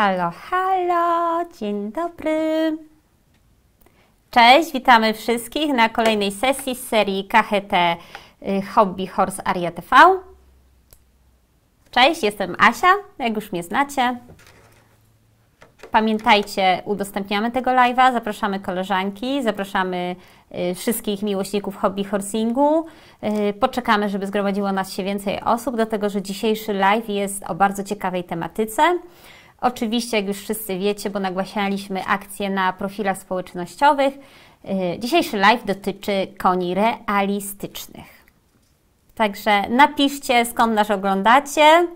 Halo, halo, dzień dobry. Cześć, witamy wszystkich na kolejnej sesji z serii KHT y, Hobby Horse Aria TV. Cześć, jestem Asia, jak już mnie znacie. Pamiętajcie, udostępniamy tego live'a, zapraszamy koleżanki, zapraszamy y, wszystkich miłośników hobby horsingu. Y, poczekamy, żeby zgromadziło nas się więcej osób, dlatego że dzisiejszy live jest o bardzo ciekawej tematyce. Oczywiście, jak już wszyscy wiecie, bo nagłaszaliśmy akcję na profilach społecznościowych, y, dzisiejszy live dotyczy koni realistycznych. Także napiszcie, skąd nas oglądacie,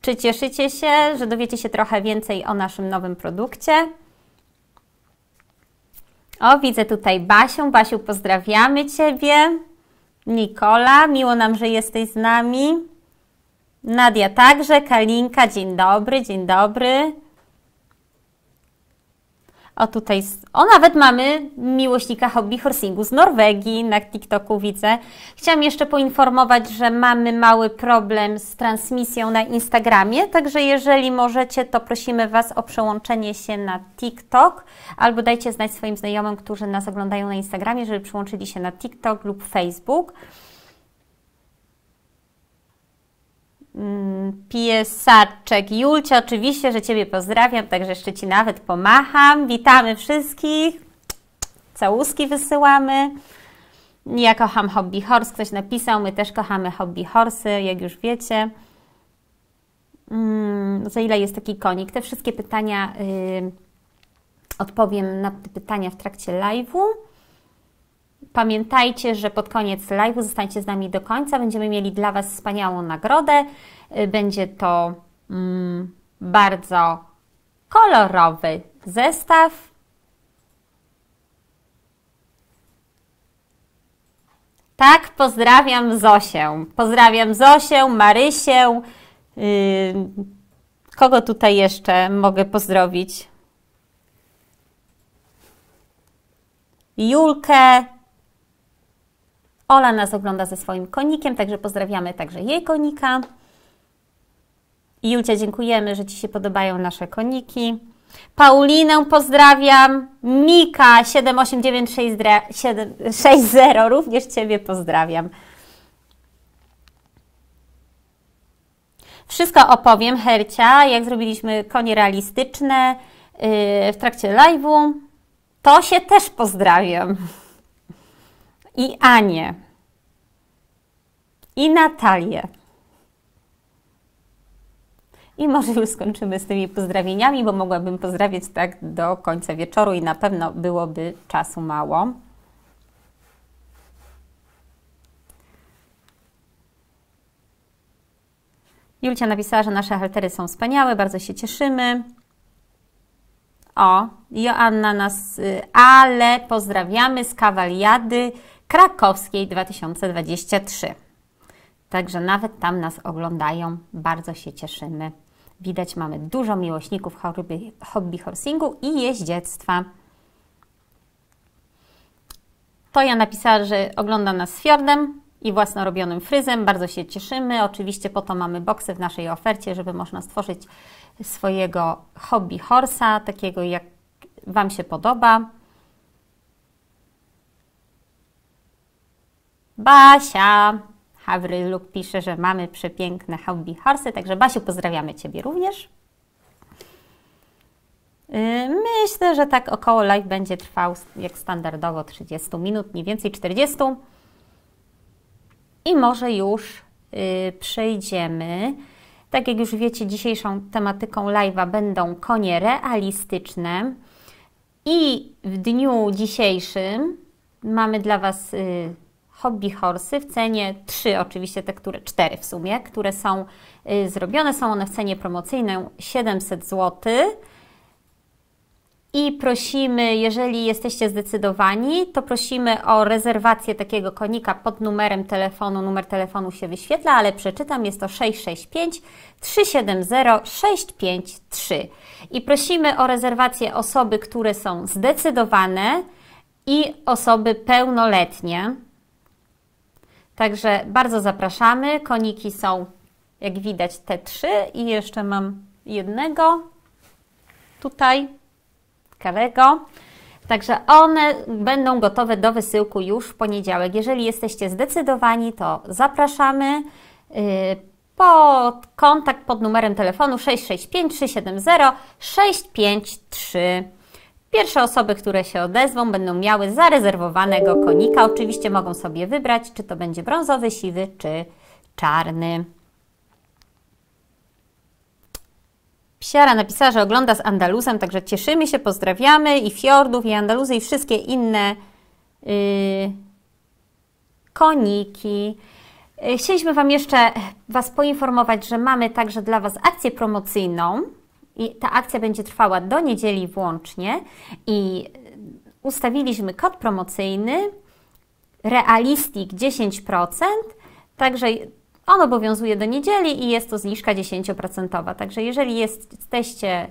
czy cieszycie się, że dowiecie się trochę więcej o naszym nowym produkcie. O, widzę tutaj Basią. Basiu, pozdrawiamy Ciebie. Nikola, miło nam, że jesteś z nami. Nadia także, Kalinka, dzień dobry, dzień dobry. O tutaj, o nawet mamy miłośnika hobby horsingu z Norwegii, na TikToku widzę. Chciałam jeszcze poinformować, że mamy mały problem z transmisją na Instagramie, także jeżeli możecie, to prosimy Was o przełączenie się na TikTok albo dajcie znać swoim znajomym, którzy nas oglądają na Instagramie, żeby przyłączyli się na TikTok lub Facebook. Mm, Piesaczek, Julcia, oczywiście, że Ciebie pozdrawiam, także jeszcze Ci nawet pomacham. Witamy wszystkich, całuski wysyłamy. Ja kocham hobby horse, ktoś napisał, my też kochamy hobby horsy, jak już wiecie. Hmm, za ile jest taki konik? Te wszystkie pytania, yy, odpowiem na te pytania w trakcie live'u. Pamiętajcie, że pod koniec live'u zostańcie z nami do końca. Będziemy mieli dla Was wspaniałą nagrodę. Będzie to mm, bardzo kolorowy zestaw. Tak, pozdrawiam Zosię. Pozdrawiam Zosię, Marysię. Yy, kogo tutaj jeszcze mogę pozdrowić? Julkę, Ola nas ogląda ze swoim konikiem, także pozdrawiamy także jej konika. Julcia, dziękujemy, że Ci się podobają nasze koniki. Paulinę pozdrawiam. Mika 78960 również Ciebie pozdrawiam. Wszystko opowiem, Hercia, jak zrobiliśmy konie realistyczne y, w trakcie live'u. To się też pozdrawiam i Anię, i Natalię. I może już skończymy z tymi pozdrowieniami, bo mogłabym pozdrawiać tak do końca wieczoru i na pewno byłoby czasu mało. Julcia napisała, że nasze haltery są wspaniałe, bardzo się cieszymy. O, Joanna nas, y, ale pozdrawiamy z kawaliady krakowskiej 2023. Także nawet tam nas oglądają, bardzo się cieszymy. Widać, mamy dużo miłośników hobby, hobby horsingu i jeździectwa. To ja napisała, że ogląda nas z fiordem i własnorobionym fryzem. Bardzo się cieszymy. Oczywiście po to mamy boksy w naszej ofercie, żeby można stworzyć swojego hobby horsa, takiego jak Wam się podoba. Basia Hawryluk pisze, że mamy przepiękne hobby horsy, także Basiu, pozdrawiamy Ciebie również. Y, myślę, że tak około live będzie trwał jak standardowo 30 minut, mniej więcej 40. I może już y, przejdziemy. Tak jak już wiecie, dzisiejszą tematyką live'a będą konie realistyczne. I w dniu dzisiejszym mamy dla Was y, Hobby w cenie 3 oczywiście które 4 w sumie, które są y, zrobione. Są one w cenie promocyjnej 700 zł. I prosimy, jeżeli jesteście zdecydowani, to prosimy o rezerwację takiego konika pod numerem telefonu. Numer telefonu się wyświetla, ale przeczytam, jest to 665 370 653. I prosimy o rezerwację osoby, które są zdecydowane i osoby pełnoletnie. Także bardzo zapraszamy. Koniki są, jak widać, te trzy i jeszcze mam jednego tutaj, karego. Także one będą gotowe do wysyłku już w poniedziałek. Jeżeli jesteście zdecydowani, to zapraszamy. Y, pod kontakt pod numerem telefonu 665 370 653. Pierwsze osoby, które się odezwą, będą miały zarezerwowanego konika. Oczywiście mogą sobie wybrać, czy to będzie brązowy, siwy, czy czarny. Psiara napisała, że ogląda z Andaluzem, także cieszymy się, pozdrawiamy i fiordów, i Andaluzy, i wszystkie inne yy, koniki. Chcieliśmy Wam jeszcze Was poinformować, że mamy także dla Was akcję promocyjną i ta akcja będzie trwała do niedzieli włącznie i ustawiliśmy kod promocyjny Realistik 10%, także on obowiązuje do niedzieli i jest to zniżka 10%. Także jeżeli jesteście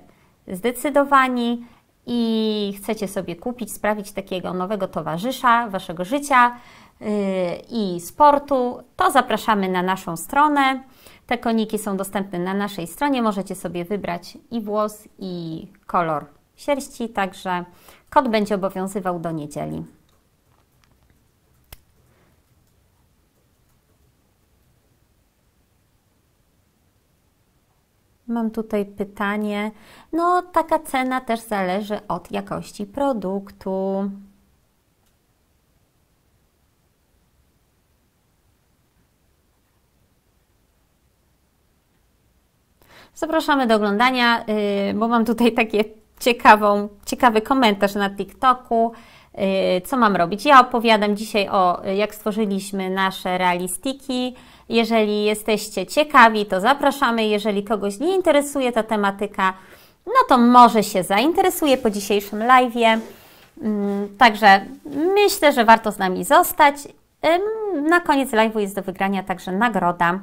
zdecydowani i chcecie sobie kupić, sprawić takiego nowego towarzysza waszego życia yy, i sportu, to zapraszamy na naszą stronę te koniki są dostępne na naszej stronie, możecie sobie wybrać i włos, i kolor sierści, także kod będzie obowiązywał do niedzieli. Mam tutaj pytanie. No, taka cena też zależy od jakości produktu. Zapraszamy do oglądania, y, bo mam tutaj taki ciekawą, ciekawy komentarz na TikToku. Y, co mam robić? Ja opowiadam dzisiaj o jak stworzyliśmy nasze realistiki. Jeżeli jesteście ciekawi, to zapraszamy. Jeżeli kogoś nie interesuje ta tematyka, no to może się zainteresuje po dzisiejszym live'ie. Mm, także myślę, że warto z nami zostać. Y, na koniec live'u jest do wygrania także nagroda.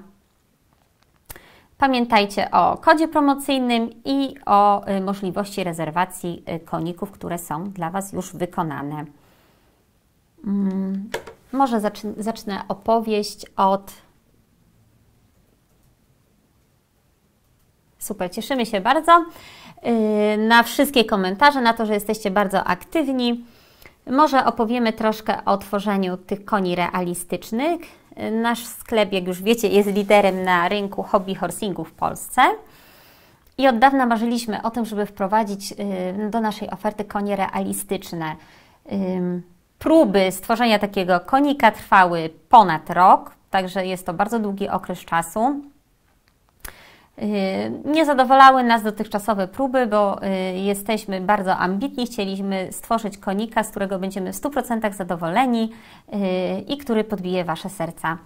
Pamiętajcie o kodzie promocyjnym i o y, możliwości rezerwacji y, koników, które są dla Was już wykonane. Mm, może zacznę opowieść od. Super, cieszymy się bardzo y, na wszystkie komentarze, na to, że jesteście bardzo aktywni. Może opowiemy troszkę o tworzeniu tych koni realistycznych, Nasz sklep, jak już wiecie, jest liderem na rynku hobby horsingu w Polsce. I od dawna marzyliśmy o tym, żeby wprowadzić y, do naszej oferty konie realistyczne. Próby stworzenia takiego konika trwały ponad rok, także jest to bardzo długi okres czasu. Y, nie zadowalały nas dotychczasowe próby, bo y, jesteśmy bardzo ambitni, chcieliśmy stworzyć konika, z którego będziemy w 100% zadowoleni y, i który podbije Wasze serca.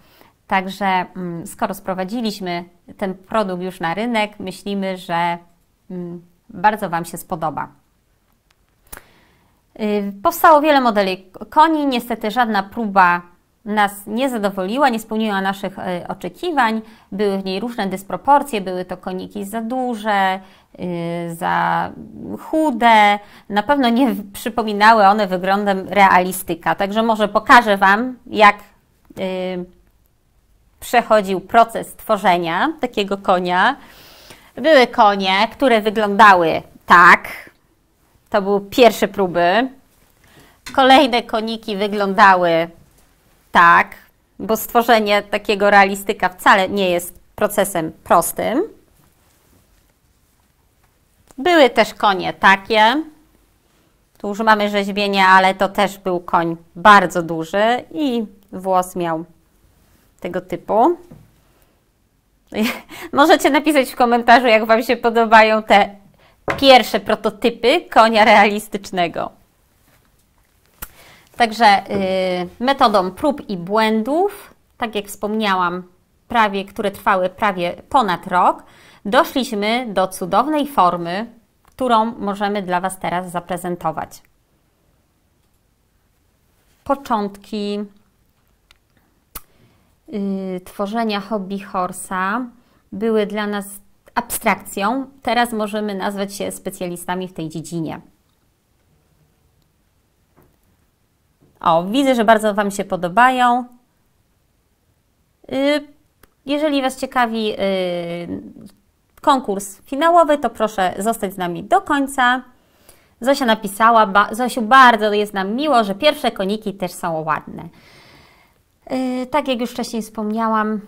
Także mm, skoro sprowadziliśmy ten produkt już na rynek, myślimy, że mm, bardzo Wam się spodoba. Powstało wiele modeli koni, niestety żadna próba nas nie zadowoliła, nie spełniła naszych e, oczekiwań, były w niej różne dysproporcje, były to koniki za duże, y, za chude, na pewno nie przypominały one wyglądem realistyka. Także może pokażę Wam, jak y, przechodził proces tworzenia takiego konia. Były konie, które wyglądały tak. To były pierwsze próby. Kolejne koniki wyglądały tak, bo stworzenie takiego realistyka wcale nie jest procesem prostym. Były też konie takie. Tu już mamy rzeźbienie, ale to też był koń bardzo duży i włos miał tego typu. Możecie napisać w komentarzu, jak Wam się podobają te pierwsze prototypy konia realistycznego. Także yy, metodą prób i błędów, tak jak wspomniałam, prawie, które trwały prawie ponad rok, doszliśmy do cudownej formy, którą możemy dla Was teraz zaprezentować. Początki yy, tworzenia hobby horsa były dla nas abstrakcją. Teraz możemy nazwać się specjalistami w tej dziedzinie. O, widzę, że bardzo Wam się podobają. Y, jeżeli Was ciekawi y, konkurs finałowy, to proszę zostać z nami do końca. Zosia napisała, ba Zosiu, bardzo jest nam miło, że pierwsze koniki też są ładne. Y, tak jak już wcześniej wspomniałam,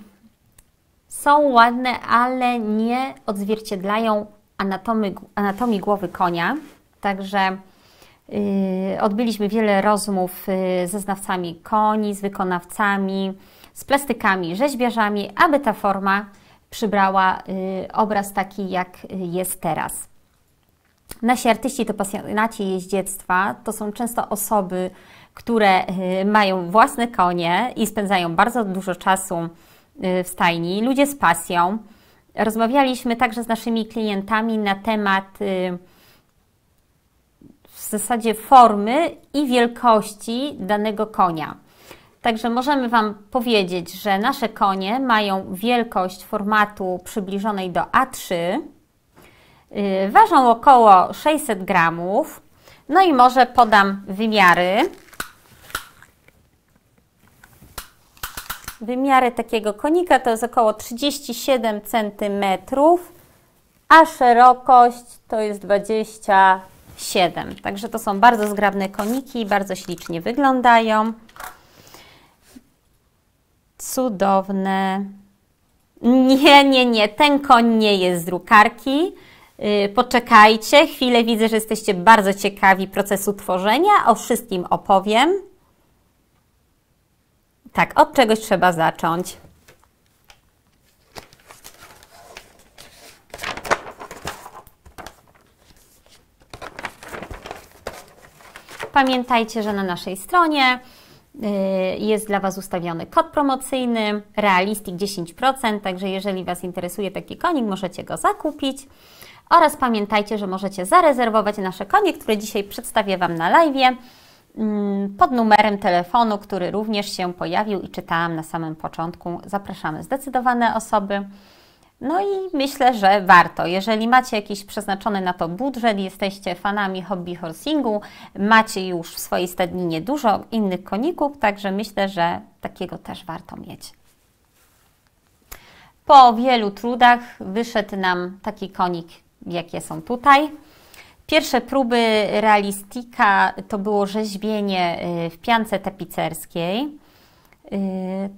są ładne, ale nie odzwierciedlają anatomii głowy konia. Także Y, odbyliśmy wiele rozmów y, ze znawcami koni, z wykonawcami, z plastykami, rzeźbiarzami, aby ta forma przybrała y, obraz taki, jak jest teraz. Nasi artyści to pasjonaci jeździectwa, to są często osoby, które mają własne konie i spędzają bardzo dużo czasu w stajni, ludzie z pasją. Rozmawialiśmy także z naszymi klientami na temat zasadzie formy i wielkości danego konia. Także możemy Wam powiedzieć, że nasze konie mają wielkość formatu przybliżonej do A3, y, ważą około 600 gramów. No i może podam wymiary. Wymiary takiego konika to jest około 37 cm, a szerokość to jest 20 7. Także to są bardzo zgrabne koniki, bardzo ślicznie wyglądają. Cudowne. Nie, nie, nie, ten koń nie jest z drukarki. Y, poczekajcie, chwilę widzę, że jesteście bardzo ciekawi procesu tworzenia. O wszystkim opowiem. Tak, od czegoś trzeba zacząć. Pamiętajcie, że na naszej stronie y, jest dla Was ustawiony kod promocyjny Realistik 10%, także jeżeli Was interesuje taki konik, możecie go zakupić. Oraz pamiętajcie, że możecie zarezerwować nasze konie, które dzisiaj przedstawię Wam na live mm, pod numerem telefonu, który również się pojawił i czytałam na samym początku. Zapraszamy zdecydowane osoby. No i myślę, że warto. Jeżeli macie jakiś przeznaczony na to budżet, jesteście fanami hobby horsingu, macie już w swojej stadninie dużo innych koników, także myślę, że takiego też warto mieć. Po wielu trudach wyszedł nam taki konik, jakie są tutaj. Pierwsze próby realistika to było rzeźbienie y, w piance tapicerskiej. Yy,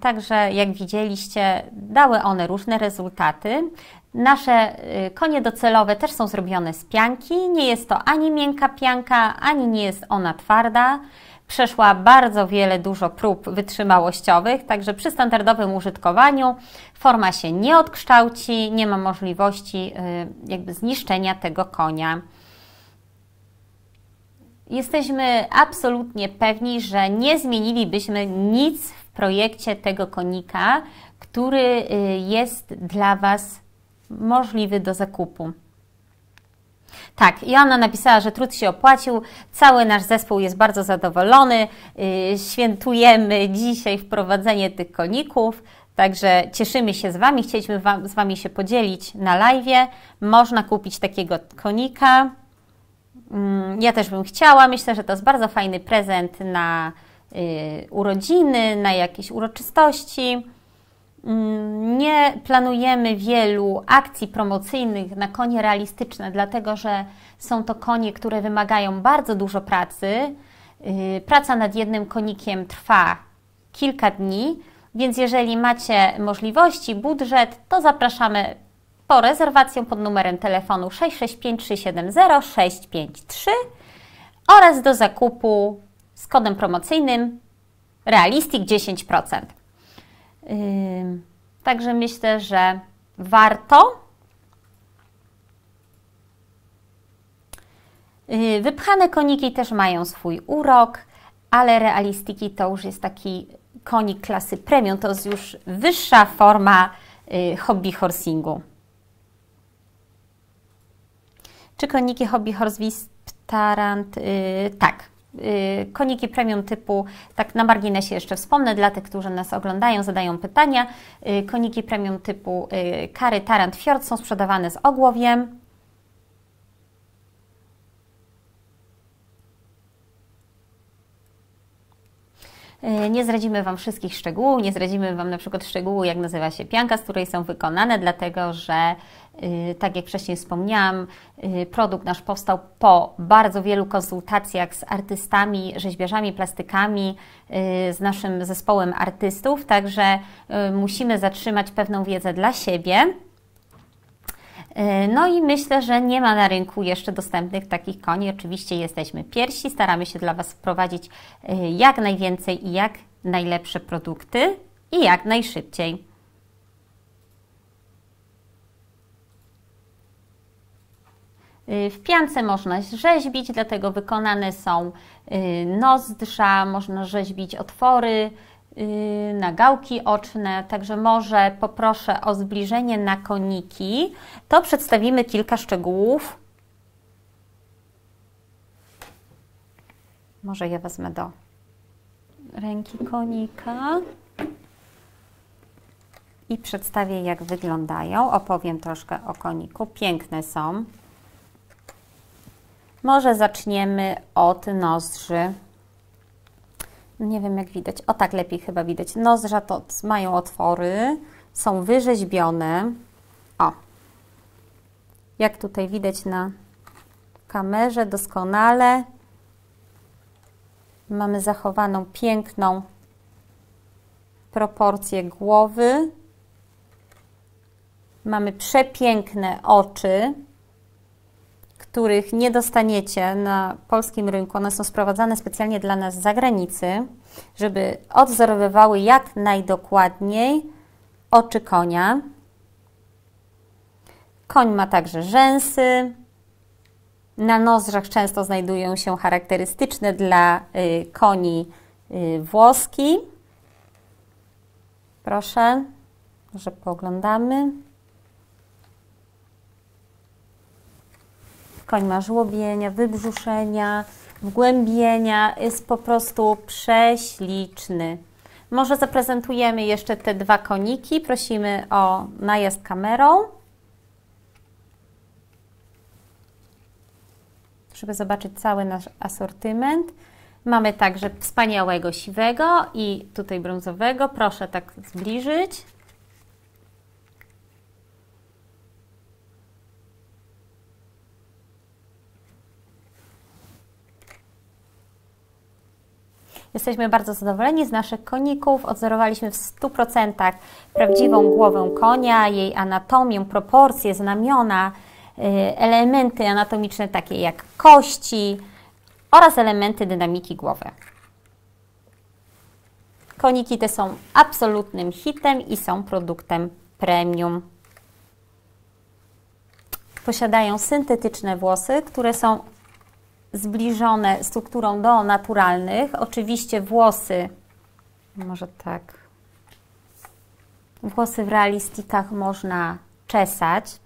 także jak widzieliście, dały one różne rezultaty. Nasze yy, konie docelowe też są zrobione z pianki. Nie jest to ani miękka pianka, ani nie jest ona twarda. Przeszła bardzo wiele, dużo prób wytrzymałościowych, także przy standardowym użytkowaniu forma się nie odkształci, nie ma możliwości yy, jakby zniszczenia tego konia. Jesteśmy absolutnie pewni, że nie zmienilibyśmy nic projekcie tego konika, który y, jest dla Was możliwy do zakupu. Tak, Joanna napisała, że trud się opłacił, cały nasz zespół jest bardzo zadowolony, y, świętujemy dzisiaj wprowadzenie tych koników, także cieszymy się z Wami, chcieliśmy wam, z Wami się podzielić na live. Można kupić takiego konika. Mm, ja też bym chciała, myślę, że to jest bardzo fajny prezent na, Y, urodziny, na jakieś uroczystości. Mm, nie planujemy wielu akcji promocyjnych na konie realistyczne, dlatego że są to konie, które wymagają bardzo dużo pracy. Y, praca nad jednym konikiem trwa kilka dni, więc jeżeli macie możliwości, budżet, to zapraszamy po rezerwację pod numerem telefonu 665 370 653 oraz do zakupu z kodem promocyjnym Realistik 10%. Yy, także myślę, że warto. Y, wypchane koniki też mają swój urok, ale realistiki to już jest taki konik klasy premium, to jest już wyższa forma y, hobby horsingu. Czy koniki hobby horse Tarant? Yy, tak. Y, koniki premium typu, tak na marginesie jeszcze wspomnę, dla tych, którzy nas oglądają, zadają pytania, y, koniki premium typu y, kary Tarant Fjord są sprzedawane z ogłowiem, E, nie zradzimy Wam wszystkich szczegółów, nie zradzimy Wam na przykład szczegółu, jak nazywa się pianka, z której są wykonane, dlatego że, y, tak jak wcześniej wspomniałam, y, produkt nasz powstał po bardzo wielu konsultacjach z artystami, rzeźbiarzami, plastykami, y, z naszym zespołem artystów, także musimy zatrzymać pewną wiedzę dla siebie E, no i myślę, że nie ma na rynku jeszcze dostępnych takich koni. Oczywiście jesteśmy pierwsi, staramy się dla Was wprowadzić e, jak najwięcej i jak najlepsze produkty i jak najszybciej. E, w piance można rzeźbić, dlatego wykonane są nozdrza, można rzeźbić otwory, Y, na gałki oczne, także może poproszę o zbliżenie na koniki, to przedstawimy kilka szczegółów. Może je wezmę do ręki konika i przedstawię jak wyglądają. Opowiem troszkę o koniku. Piękne są. Może zaczniemy od nozdrzy nie wiem jak widać, o tak lepiej chyba widać, nozdrza to mają otwory, są wyrzeźbione, o, jak tutaj widać na kamerze doskonale, mamy zachowaną piękną proporcję głowy, mamy przepiękne oczy, których nie dostaniecie na polskim rynku. One są sprowadzane specjalnie dla nas z zagranicy, żeby odwzorowywały jak najdokładniej oczy konia. Koń ma także rzęsy. Na nozdrzach często znajdują się charakterystyczne dla y, koni y, włoski. Proszę, może pooglądamy. Koń ma żłobienia, wybrzuszenia, wgłębienia. Jest po prostu prześliczny. Może zaprezentujemy jeszcze te dwa koniki. Prosimy o najazd kamerą. żeby zobaczyć cały nasz asortyment. Mamy także wspaniałego siwego i tutaj brązowego. Proszę tak zbliżyć. Jesteśmy bardzo zadowoleni z naszych koników. Odzorowaliśmy w 100% prawdziwą głowę konia, jej anatomię, proporcje, znamiona, y, elementy anatomiczne takie jak kości oraz elementy dynamiki głowy. Koniki te są absolutnym hitem i są produktem premium. Posiadają syntetyczne włosy, które są zbliżone strukturą do naturalnych. Oczywiście włosy, może tak, włosy w realistikach można czesać,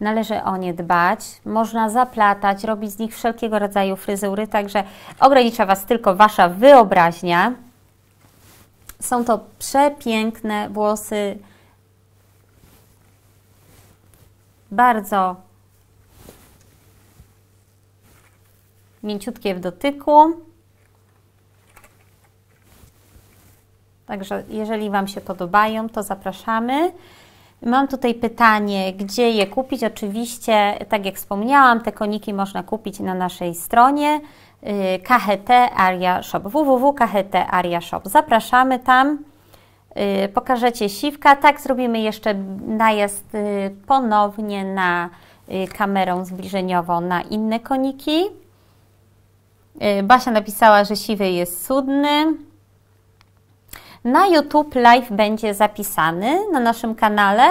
należy o nie dbać. Można zaplatać, robić z nich wszelkiego rodzaju fryzury, także ogranicza Was tylko Wasza wyobraźnia. Są to przepiękne włosy, bardzo mięciutkie w dotyku. Także jeżeli Wam się podobają, to zapraszamy. Mam tutaj pytanie, gdzie je kupić? Oczywiście, tak jak wspomniałam, te koniki można kupić na naszej stronie y, KHT Aria Shop, www.kht Aria Shop. Zapraszamy tam, y, pokażecie siwka. Tak, zrobimy jeszcze najazd y, ponownie na kamerą zbliżeniową na inne koniki. Y, Basia napisała, że siwy jest cudny. Na YouTube live będzie zapisany na naszym kanale,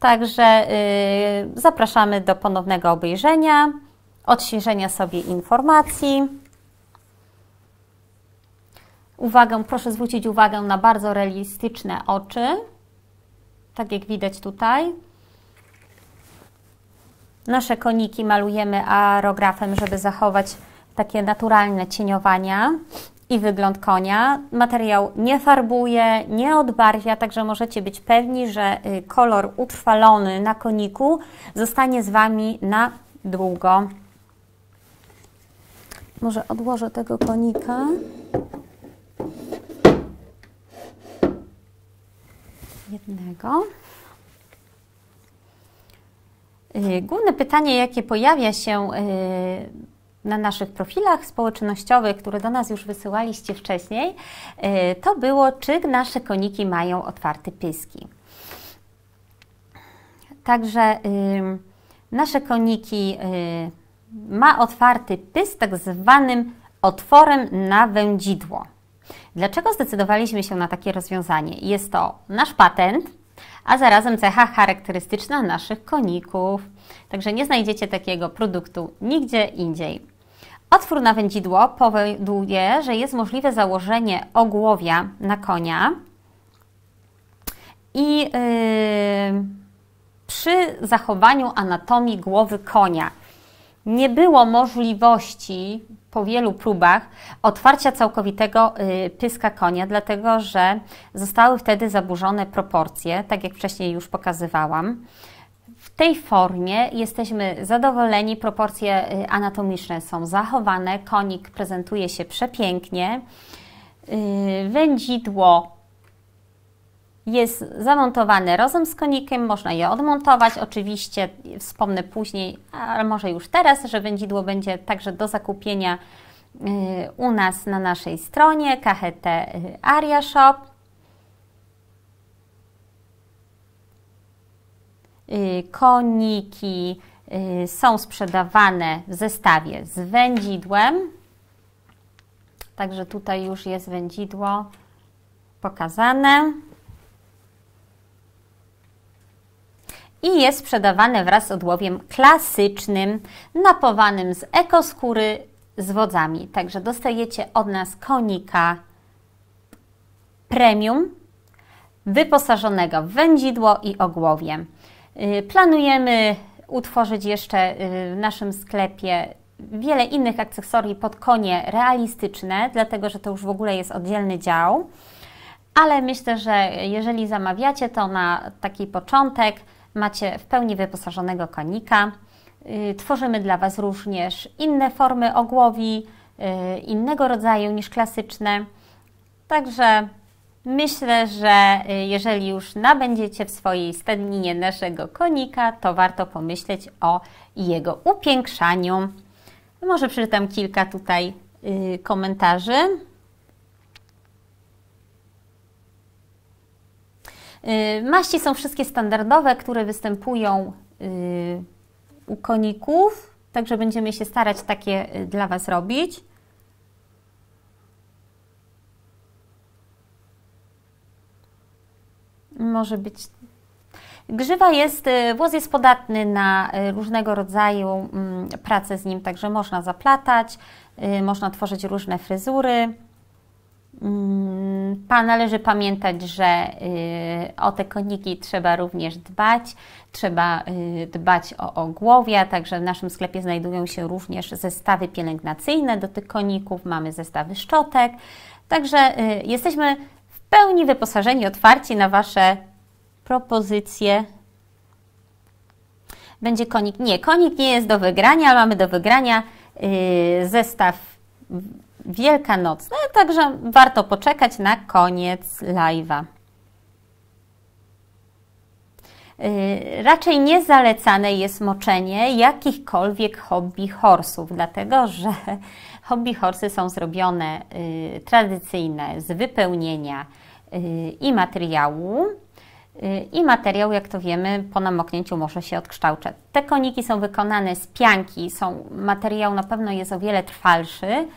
także y, zapraszamy do ponownego obejrzenia, odświeżenia sobie informacji. Uwagę, proszę zwrócić uwagę na bardzo realistyczne oczy, tak jak widać tutaj. Nasze koniki malujemy aerografem, żeby zachować takie naturalne cieniowania i wygląd konia. Materiał nie farbuje, nie odbarwia, także możecie być pewni, że y, kolor utrwalony na koniku zostanie z Wami na długo. Może odłożę tego konika. Jednego. Y, główne pytanie, jakie pojawia się y, na naszych profilach społecznościowych, które do nas już wysyłaliście wcześniej, y, to było, czy nasze koniki mają otwarte pyski. Także y, nasze koniki y, ma otwarty pysk, tak zwanym otworem na wędzidło. Dlaczego zdecydowaliśmy się na takie rozwiązanie? Jest to nasz patent, a zarazem cecha charakterystyczna naszych koników. Także nie znajdziecie takiego produktu nigdzie indziej. Otwór na wędzidło powoduje, że jest możliwe założenie ogłowia na konia i yy, przy zachowaniu anatomii głowy konia nie było możliwości po wielu próbach otwarcia całkowitego yy, pyska konia, dlatego że zostały wtedy zaburzone proporcje, tak jak wcześniej już pokazywałam tej formie jesteśmy zadowoleni, proporcje y, anatomiczne są zachowane, konik prezentuje się przepięknie, y, wędzidło jest zamontowane razem z konikiem, można je odmontować. Oczywiście wspomnę później, ale może już teraz, że wędzidło będzie także do zakupienia y, u nas na naszej stronie KHT Aria Shop. Y, koniki y, są sprzedawane w zestawie z wędzidłem. Także tutaj już jest wędzidło pokazane. i jest sprzedawane wraz z odłowiem klasycznym, napowanym z ekoskóry z wodzami. Także dostajecie od nas konika premium, wyposażonego w wędzidło i ogłowie. Y, planujemy utworzyć jeszcze y, w naszym sklepie wiele innych akcesorii pod konie realistyczne, dlatego że to już w ogóle jest oddzielny dział. Ale myślę, że jeżeli zamawiacie to na taki początek, macie w pełni wyposażonego konika. Y, tworzymy dla Was również inne formy ogłowi, innego rodzaju niż klasyczne. Także Myślę, że y, jeżeli już nabędziecie w swojej stadninie naszego konika, to warto pomyśleć o jego upiększaniu. Może przeczytam kilka tutaj y, komentarzy. Y, maści są wszystkie standardowe, które występują u koników, także będziemy się starać takie dla Was robić. może być. Grzywa jest, y, włos jest podatny na y, różnego rodzaju mm, pracę z nim, także można zaplatać, y, można tworzyć różne fryzury. Mm, Pan należy pamiętać, że o te koniki trzeba również dbać. Trzeba dbać o ogłowia, także w naszym sklepie znajdują się również zestawy pielęgnacyjne do tych koników, mamy zestawy szczotek. Także jesteśmy pełni wyposażeni, otwarci na Wasze propozycje. Będzie konik. Nie, konik nie jest do wygrania, mamy do wygrania y, zestaw wielkanocny, także warto poczekać na koniec live'a. Y, raczej niezalecane jest moczenie jakichkolwiek hobby horsów, dlatego że Hobby horsy są zrobione y, tradycyjne z wypełnienia y, i materiału. Y, I materiał, jak to wiemy, po namoknięciu może się odkształcać. Te koniki są wykonane z pianki, są, materiał na pewno jest o wiele trwalszy, y,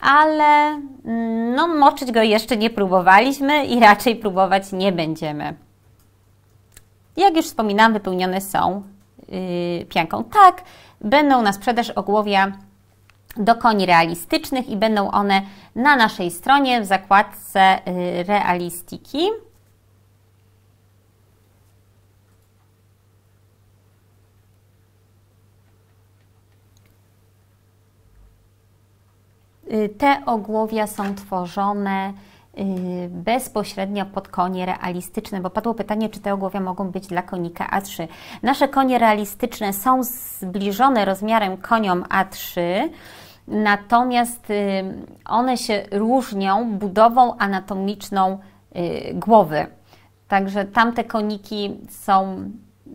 ale mm, no, moczyć go jeszcze nie próbowaliśmy i raczej próbować nie będziemy. Jak już wspominałam, wypełnione są y, pianką. Tak, będą na sprzedaż ogłowia do koni realistycznych i będą one na naszej stronie w zakładce y, realistiki. Y, te ogłowia są tworzone y, bezpośrednio pod konie realistyczne, bo padło pytanie, czy te ogłowia mogą być dla konika A3. Nasze konie realistyczne są zbliżone rozmiarem koniom A3, natomiast y, one się różnią budową anatomiczną y, głowy. Także tamte koniki są,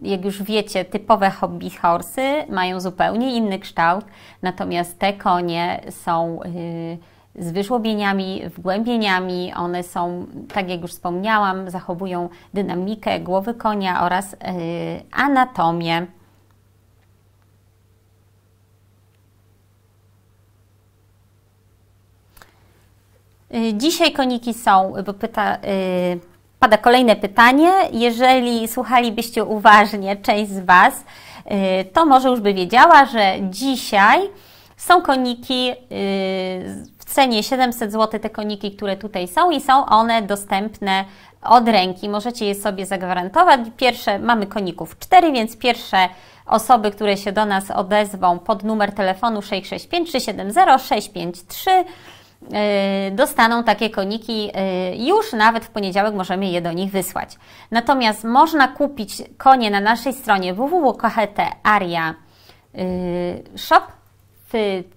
jak już wiecie, typowe hobby horsy, mają zupełnie inny kształt, natomiast te konie są y, z wyżłobieniami, wgłębieniami. One są, tak jak już wspomniałam, zachowują dynamikę głowy konia oraz anatomię. Y, dzisiaj koniki są, bo pyta, y, pada kolejne pytanie. Jeżeli słuchalibyście uważnie, część z Was, y, to może już by wiedziała, że dzisiaj są koniki w cenie 700 zł, te koniki, które tutaj są i są one dostępne od ręki. Możecie je sobie zagwarantować. Pierwsze, mamy koników 4, więc pierwsze osoby, które się do nas odezwą pod numer telefonu 665 370 653 E, dostaną takie koniki e, już nawet w poniedziałek możemy je do nich wysłać. Natomiast można kupić konie na naszej stronie www.kht.aria.shop e,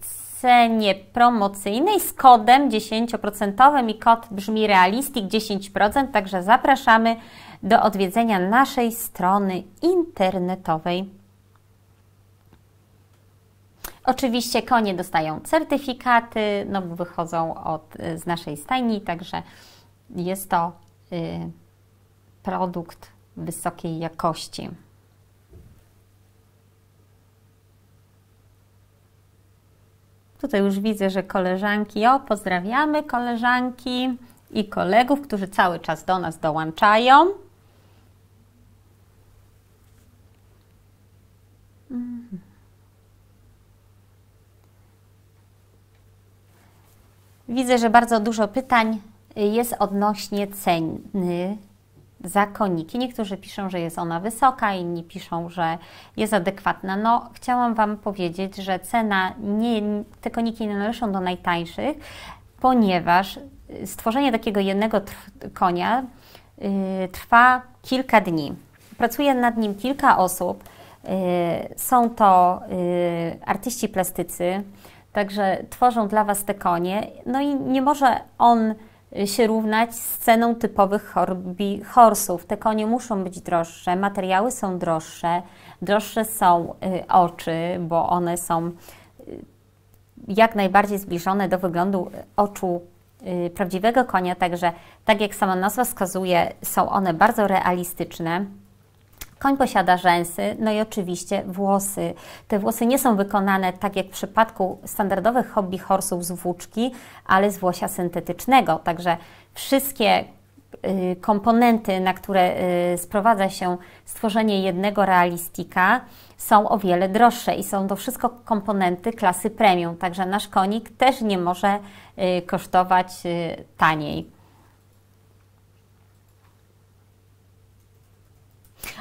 w cenie promocyjnej z kodem 10% i kod brzmi realistik 10%, także zapraszamy do odwiedzenia naszej strony internetowej. Oczywiście konie dostają certyfikaty, no bo wychodzą od, y, z naszej stajni, także jest to y, produkt wysokiej jakości. Tutaj już widzę, że koleżanki, o pozdrawiamy koleżanki i kolegów, którzy cały czas do nas dołączają. Widzę, że bardzo dużo pytań jest odnośnie ceny za koniki. Niektórzy piszą, że jest ona wysoka, inni piszą, że jest adekwatna. No, chciałam Wam powiedzieć, że cena, nie, te koniki nie należą do najtańszych, ponieważ stworzenie takiego jednego konia y, trwa kilka dni. Pracuje nad nim kilka osób. Y, są to y, artyści plastycy, Także tworzą dla Was te konie, no i nie może on się równać z ceną typowych horbi, horsów. Te konie muszą być droższe, materiały są droższe, droższe są y, oczy, bo one są y, jak najbardziej zbliżone do wyglądu y, oczu y, prawdziwego konia, także tak jak sama nazwa wskazuje, są one bardzo realistyczne. Koń posiada rzęsy, no i oczywiście włosy. Te włosy nie są wykonane tak jak w przypadku standardowych hobby horsów z włóczki, ale z włosia syntetycznego. Także wszystkie y, komponenty, na które y, sprowadza się stworzenie jednego realistika, są o wiele droższe i są to wszystko komponenty klasy premium, także nasz konik też nie może y, kosztować taniej.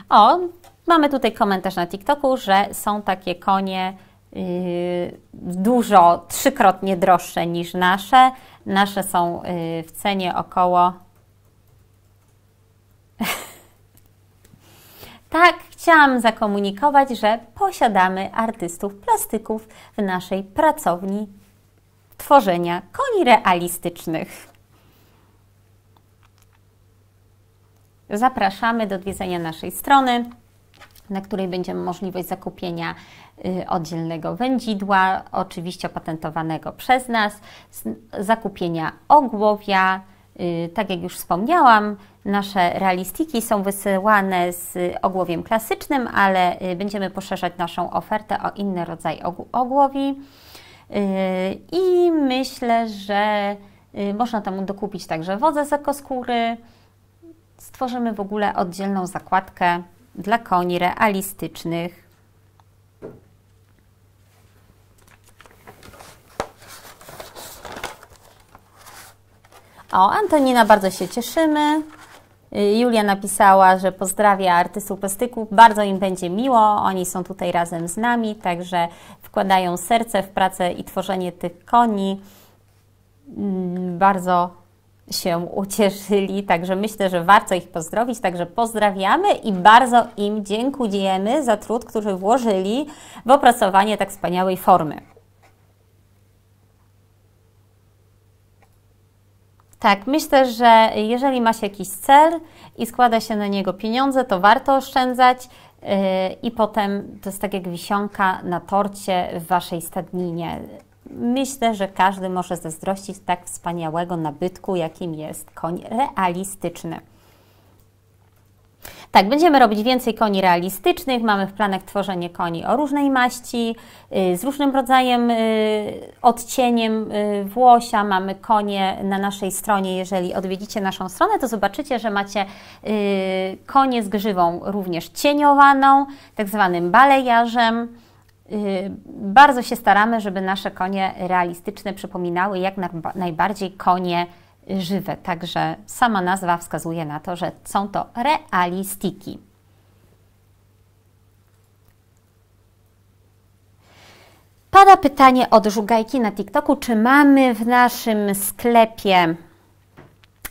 O, mamy tutaj komentarz na TikToku, że są takie konie yy, dużo, trzykrotnie droższe niż nasze. Nasze są yy, w cenie około. tak, chciałam zakomunikować, że posiadamy artystów plastyków w naszej pracowni tworzenia koni realistycznych. Zapraszamy do odwiedzenia naszej strony, na której będzie możliwość zakupienia y, oddzielnego wędzidła, oczywiście opatentowanego przez nas, zakupienia ogłowia. Y, tak jak już wspomniałam, nasze realistiki są wysyłane z ogłowiem klasycznym, ale y, będziemy poszerzać naszą ofertę o inny rodzaj ogłowi. I myślę, że można tam dokupić także wodę z ekoskóry, stworzymy w ogóle oddzielną zakładkę dla koni realistycznych. O, Antonina bardzo się cieszymy. Julia napisała, że pozdrawia artystów plastyków, bardzo im będzie miło, oni są tutaj razem z nami, także wkładają serce w pracę i tworzenie tych koni. Mm, bardzo się ucieszyli, także myślę, że warto ich pozdrowić, także pozdrawiamy i bardzo im dziękujemy za trud, który włożyli w opracowanie tak wspaniałej formy. Tak, myślę, że jeżeli ma się jakiś cel i składa się na niego pieniądze, to warto oszczędzać yy, i potem to jest tak jak wisionka na torcie w Waszej stadninie myślę, że każdy może zazdrościć tak wspaniałego nabytku, jakim jest koń realistyczny. Tak, będziemy robić więcej koni realistycznych, mamy w planach tworzenie koni o różnej maści, y, z różnym rodzajem y, odcieniem y, włosia, mamy konie na naszej stronie, jeżeli odwiedzicie naszą stronę, to zobaczycie, że macie konie z grzywą również cieniowaną, tak zwanym balejarzem, Y, bardzo się staramy, żeby nasze konie realistyczne przypominały jak najbardziej konie żywe, także sama nazwa wskazuje na to, że są to realistiki. Pada pytanie od Żugajki na TikToku, czy mamy w naszym sklepie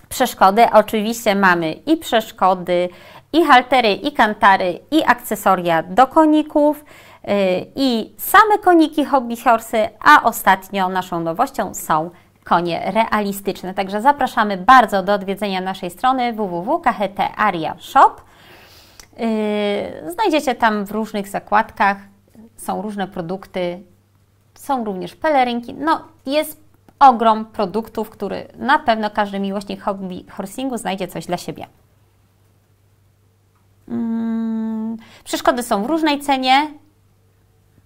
przeszkody? Oczywiście mamy i przeszkody, i haltery, i kantary, i akcesoria do koników. E, i same koniki hobby a ostatnio naszą nowością są konie realistyczne. Także zapraszamy bardzo do odwiedzenia naszej strony www.khtariashop. E, znajdziecie tam w różnych zakładkach, są różne produkty, są również pelerynki. No, jest ogrom produktów, który na pewno każdy miłośnik hobby horsingu znajdzie coś dla siebie. Mm, przeszkody są w różnej cenie,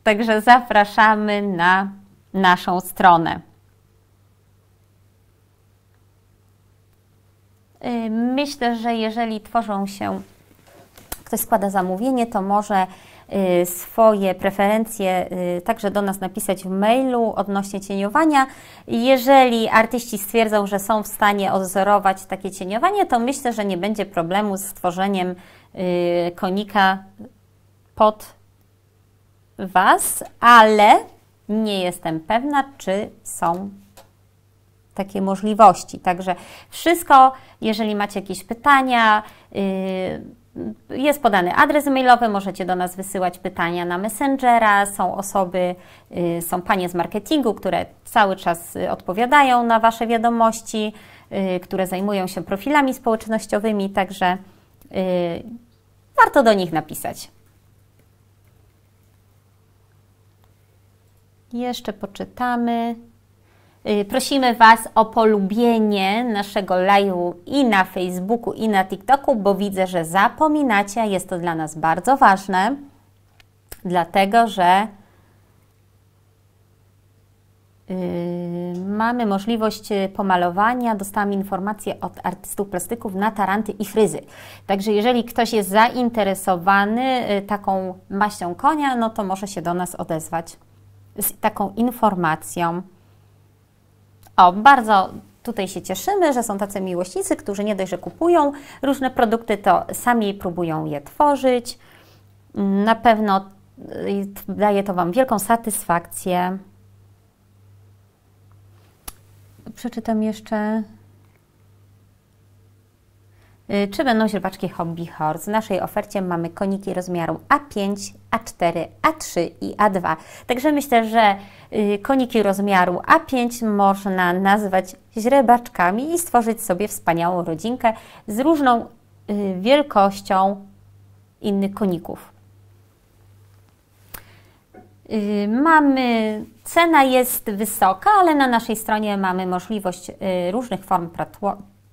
Także zapraszamy na naszą stronę. Y, myślę, że jeżeli tworzą się, ktoś składa zamówienie, to może y, swoje preferencje y, także do nas napisać w mailu odnośnie cieniowania. Jeżeli artyści stwierdzą, że są w stanie odzorować takie cieniowanie, to myślę, że nie będzie problemu z stworzeniem konika pod Was, ale nie jestem pewna, czy są takie możliwości. Także wszystko, jeżeli macie jakieś pytania, y, jest podany adres mailowy możecie do nas wysyłać pytania na Messengera, są osoby, y, są panie z marketingu, które cały czas y, odpowiadają na Wasze wiadomości, które zajmują się profilami społecznościowymi, także warto do nich napisać. Jeszcze poczytamy. Y, prosimy Was o polubienie naszego live'u i na Facebooku, i na TikToku, bo widzę, że zapominacie, jest to dla nas bardzo ważne, dlatego że yy, mamy możliwość y, pomalowania. Dostałam informację od artystów plastyków na taranty i fryzy. Także jeżeli ktoś jest zainteresowany y, taką maścią konia, no to może się do nas odezwać z taką informacją. O, bardzo tutaj się cieszymy, że są tacy miłośnicy, którzy nie dość, że kupują różne produkty, to sami próbują je tworzyć. Na pewno y, daje to Wam wielką satysfakcję. Przeczytam jeszcze Y, czy będą śrubaczki Hobby Horse. W naszej ofercie mamy koniki rozmiaru A5, A4, A3 i A2. Także myślę, że y, koniki rozmiaru A5 można nazwać źrebaczkami i stworzyć sobie wspaniałą rodzinkę z różną y, wielkością innych koników. Mamy, cena jest wysoka, ale na naszej stronie mamy możliwość różnych form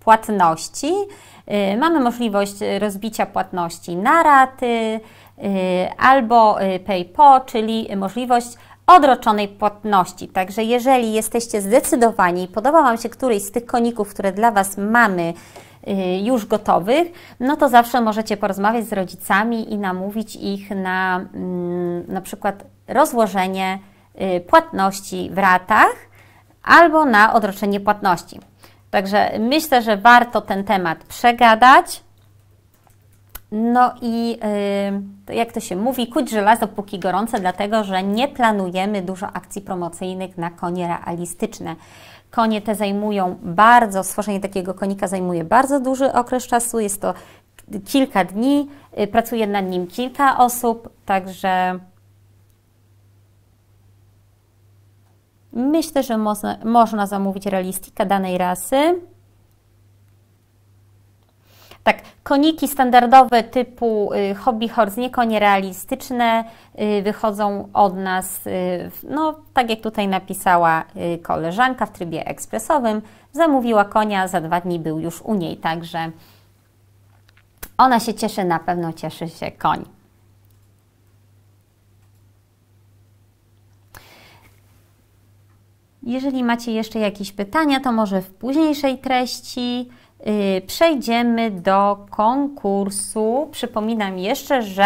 płatności. Y, mamy możliwość y, rozbicia płatności na raty y, albo PayPal, czyli możliwość odroczonej płatności. Także jeżeli jesteście zdecydowani i podoba Wam się któryś z tych koników, które dla Was mamy, już gotowych, no to zawsze możecie porozmawiać z rodzicami i namówić ich na mm, na przykład rozłożenie płatności w ratach albo na odroczenie płatności. Także myślę, że warto ten temat przegadać. No i yy, jak to się mówi, kuć żelazo póki gorące, dlatego że nie planujemy dużo akcji promocyjnych na konie realistyczne. Konie te zajmują bardzo, stworzenie takiego konika zajmuje bardzo duży okres czasu, jest to kilka dni, y, pracuje nad nim kilka osób, także Myślę, że można, można zamówić realistika danej rasy. Tak, koniki standardowe typu y, hobby horse, nie konie realistyczne, y, wychodzą od nas, y, no tak jak tutaj napisała koleżanka w trybie ekspresowym, zamówiła konia, za dwa dni był już u niej, także ona się cieszy, na pewno cieszy się koń. Jeżeli macie jeszcze jakieś pytania, to może w późniejszej treści y, przejdziemy do konkursu. Przypominam jeszcze, że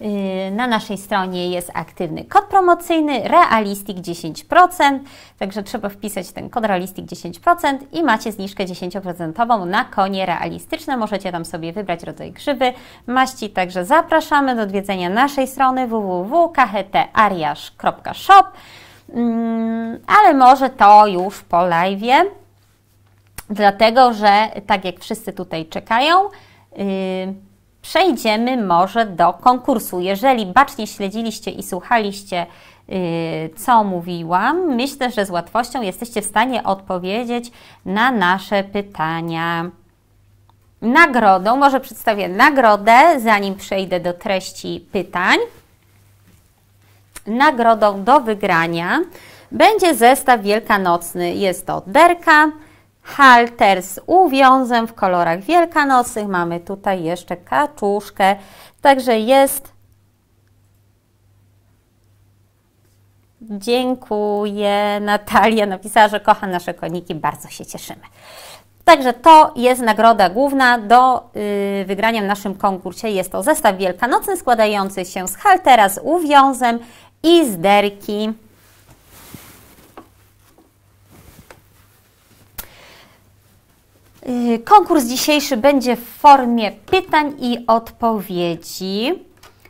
y, na naszej stronie jest aktywny kod promocyjny Realistik 10%, także trzeba wpisać ten kod Realistik 10% i macie zniżkę 10% na konie realistyczne. Możecie tam sobie wybrać rodzaj grzyby, maści, także zapraszamy do odwiedzenia naszej strony www.khtariasz.shop. Mm, ale może to już po live, dlatego że tak jak wszyscy tutaj czekają, y, przejdziemy może do konkursu. Jeżeli bacznie śledziliście i słuchaliście, y, co mówiłam, myślę, że z łatwością jesteście w stanie odpowiedzieć na nasze pytania. Nagrodą, może przedstawię nagrodę, zanim przejdę do treści pytań. Nagrodą do wygrania będzie zestaw wielkanocny. Jest to derka, halter z uwiązem w kolorach wielkanocnych. Mamy tutaj jeszcze kaczuszkę, także jest. Dziękuję, Natalia napisała, że kocha nasze koniki, bardzo się cieszymy. Także to jest nagroda główna do y, wygrania w naszym konkursie. Jest to zestaw wielkanocny składający się z haltera z uwiązem izderki. Y, konkurs dzisiejszy będzie w formie pytań i odpowiedzi.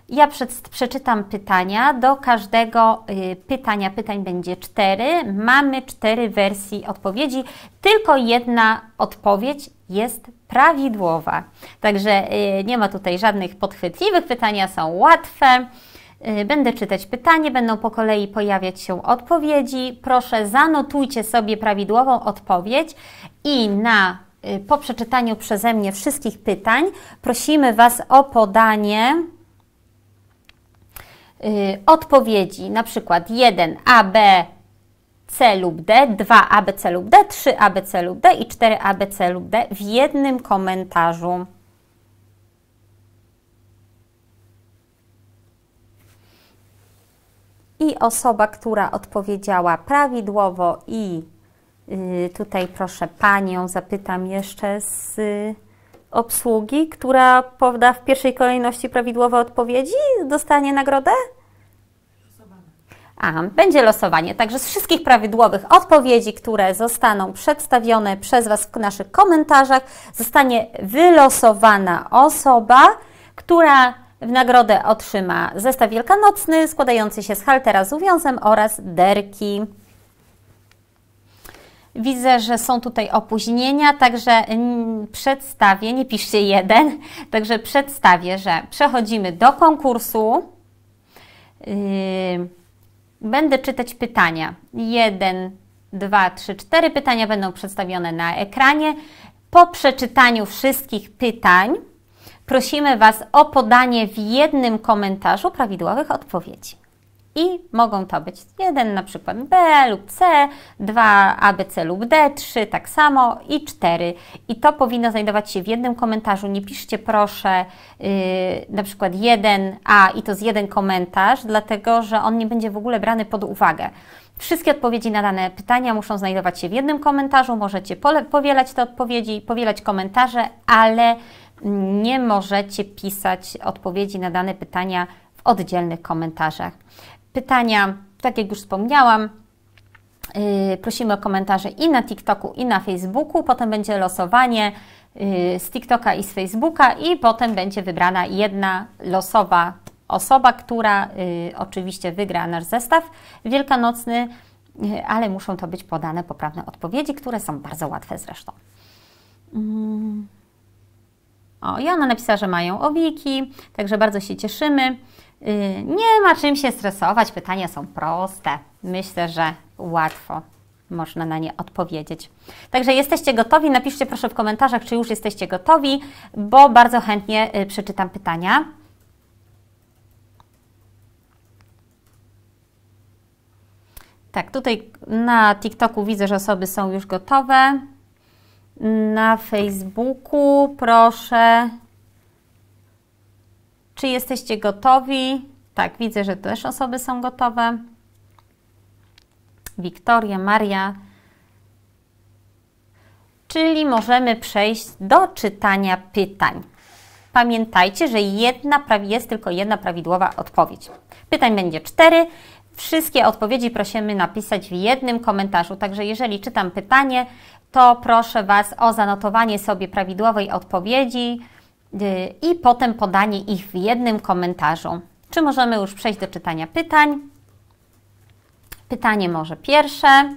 Ja przed, przeczytam pytania. Do każdego y, pytania, pytań będzie cztery. Mamy cztery wersje odpowiedzi. Tylko jedna odpowiedź jest prawidłowa. Także y, nie ma tutaj żadnych podchwytliwych. Pytania są łatwe. Y, będę czytać pytanie, będą po kolei pojawiać się odpowiedzi. Proszę, zanotujcie sobie prawidłową odpowiedź i na y, po przeczytaniu przeze mnie wszystkich pytań prosimy Was o podanie y, odpowiedzi, na przykład 1 A, B, C lub D, 2 A, B, C lub D, 3 A, B, C lub D i 4 A, B, C lub D w jednym komentarzu. i osoba, która odpowiedziała prawidłowo i y, tutaj proszę Panią, zapytam jeszcze z y, obsługi, która poda w pierwszej kolejności prawidłowe odpowiedzi, dostanie nagrodę? A, będzie losowanie. Także z wszystkich prawidłowych odpowiedzi, które zostaną przedstawione przez Was w naszych komentarzach, zostanie wylosowana osoba, która w nagrodę otrzyma zestaw wielkanocny składający się z haltera z uwiązem oraz derki. Widzę, że są tutaj opóźnienia, także przedstawię, nie piszcie jeden, także przedstawię, że przechodzimy do konkursu. Yy, będę czytać pytania. Jeden, dwa, trzy, cztery pytania będą przedstawione na ekranie. Po przeczytaniu wszystkich pytań Prosimy Was o podanie w jednym komentarzu prawidłowych odpowiedzi. I mogą to być jeden na przykład B lub C, dwa A, B, C lub D, trzy tak samo i cztery. I to powinno znajdować się w jednym komentarzu. Nie piszcie proszę yy, na przykład jeden A i to z jeden komentarz, dlatego że on nie będzie w ogóle brany pod uwagę. Wszystkie odpowiedzi na dane pytania muszą znajdować się w jednym komentarzu. Możecie powielać te odpowiedzi, powielać komentarze, ale nie możecie pisać odpowiedzi na dane pytania w oddzielnych komentarzach. Pytania, tak jak już wspomniałam, y, prosimy o komentarze i na TikToku, i na Facebooku. Potem będzie losowanie y, z TikToka i z Facebooka, i potem będzie wybrana jedna losowa osoba, która y, oczywiście wygra nasz zestaw wielkanocny, ale muszą to być podane poprawne odpowiedzi, które są bardzo łatwe zresztą. Mm. O, i ona napisała, że mają owiki, także bardzo się cieszymy. Y, nie ma czym się stresować, pytania są proste. Myślę, że łatwo można na nie odpowiedzieć. Także jesteście gotowi? Napiszcie proszę w komentarzach, czy już jesteście gotowi, bo bardzo chętnie y, przeczytam pytania. Tak, tutaj na TikToku widzę, że osoby są już gotowe na Facebooku. Proszę, czy jesteście gotowi? Tak, widzę, że też osoby są gotowe. Wiktoria, Maria. Czyli możemy przejść do czytania pytań. Pamiętajcie, że jedna, jest tylko jedna prawidłowa odpowiedź. Pytań będzie cztery. Wszystkie odpowiedzi prosimy napisać w jednym komentarzu, także jeżeli czytam pytanie, to proszę Was o zanotowanie sobie prawidłowej odpowiedzi y, i potem podanie ich w jednym komentarzu. Czy możemy już przejść do czytania pytań? Pytanie może pierwsze.